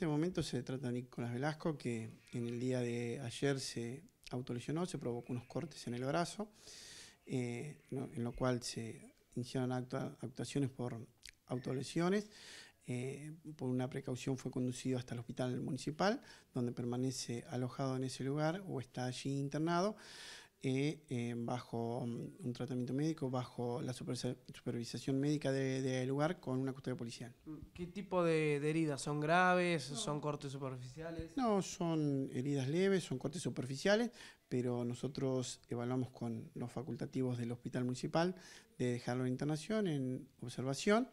este momento se trata de Nicolás Velasco, que en el día de ayer se autolesionó, se provocó unos cortes en el brazo, eh, en lo cual se iniciaron actuaciones por autolesiones. Eh, por una precaución fue conducido hasta el hospital municipal, donde permanece alojado en ese lugar o está allí internado. Eh, bajo mm, un tratamiento médico, bajo la supervisación médica del lugar con una custodia policial. ¿Qué tipo de, heridas? ¿Son graves? ¿Son cortes superficiales? No, son heridas leves, son cortes superficiales, pero nosotros evaluamos con los facultativos del Hospital Municipal de dejarlo en internación, en observación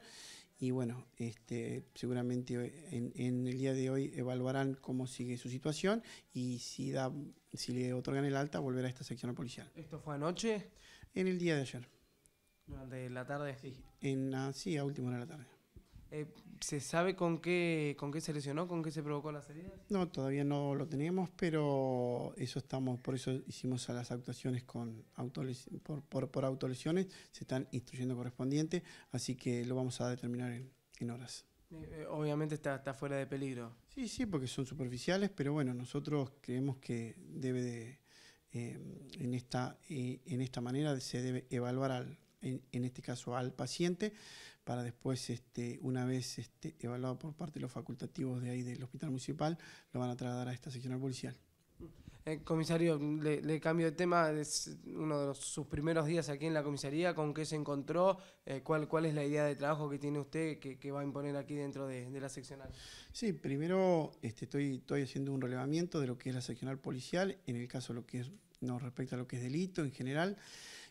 y bueno, este, seguramente en, el día de hoy evaluarán cómo sigue su situación y si, da, si le otorgan el alta, volverá a esta sección policial. ¿Esto fue anoche? En el día de ayer. ¿De la tarde? en, ah, sí a última hora de la tarde. Eh, ¿Se sabe con qué, con qué se lesionó, con qué se provocó la salida? No, todavía no lo tenemos, pero eso estamos, por eso hicimos las actuaciones con por, por, autolesiones, se están instruyendo correspondientes, así que lo vamos a determinar en, horas. Eh, eh, obviamente está, está fuera de peligro. Sí, sí, porque son superficiales, pero bueno, nosotros creemos que debe de, en, esta, en esta manera se debe evaluar al en, este caso al paciente, para después, este, una vez este, evaluado por parte de los facultativos de ahí del hospital municipal, lo van a trasladar a esta seccional policial. Eh, comisario, le, cambio de tema, es uno de sus primeros días aquí en la comisaría, ¿con qué se encontró? Eh, ¿cuál, ¿Cuál es la idea de trabajo que tiene usted que, va a imponer aquí dentro de, la seccional? Sí, primero este, estoy, estoy haciendo un relevamiento de lo que es la seccional policial, en el caso de lo que es, respecta a lo que es delito en general.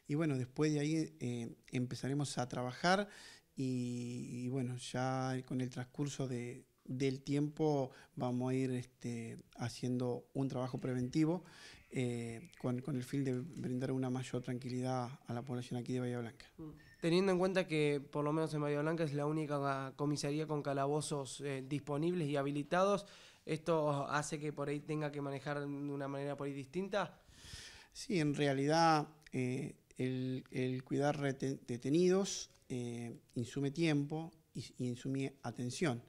Y bueno, después de ahí eh, empezaremos a trabajar y, bueno, ya con el transcurso de, del tiempo vamos a ir este, haciendo un trabajo preventivo eh, con, el fin de brindar una mayor tranquilidad a la población aquí de Bahía Blanca. Mm. Teniendo en cuenta que por lo menos en Bahía Blanca es la única comisaría con calabozos eh, disponibles y habilitados, ¿esto hace que por ahí tenga que manejar de una manera por ahí distinta? Sí, en realidad el, cuidar detenidos eh, insume tiempo y, insume atención.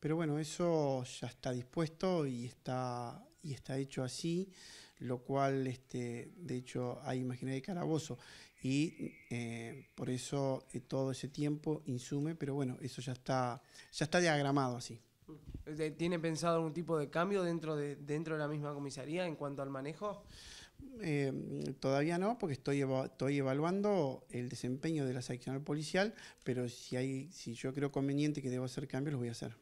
Pero bueno, eso ya está dispuesto y está, y está hecho así, lo cual, este, de hecho, hay imaginario de calabozo. Y eh, por eso eh, todo ese tiempo insume, pero bueno, eso ya está, ya está diagramado así. ¿Tiene pensado algún tipo de cambio dentro de, dentro de la misma comisaría en cuanto al manejo? Eh, todavía no, porque estoy, estoy evaluando el desempeño de la sección policial, pero si, hay, si yo creo conveniente que debo hacer cambios, los voy a hacer.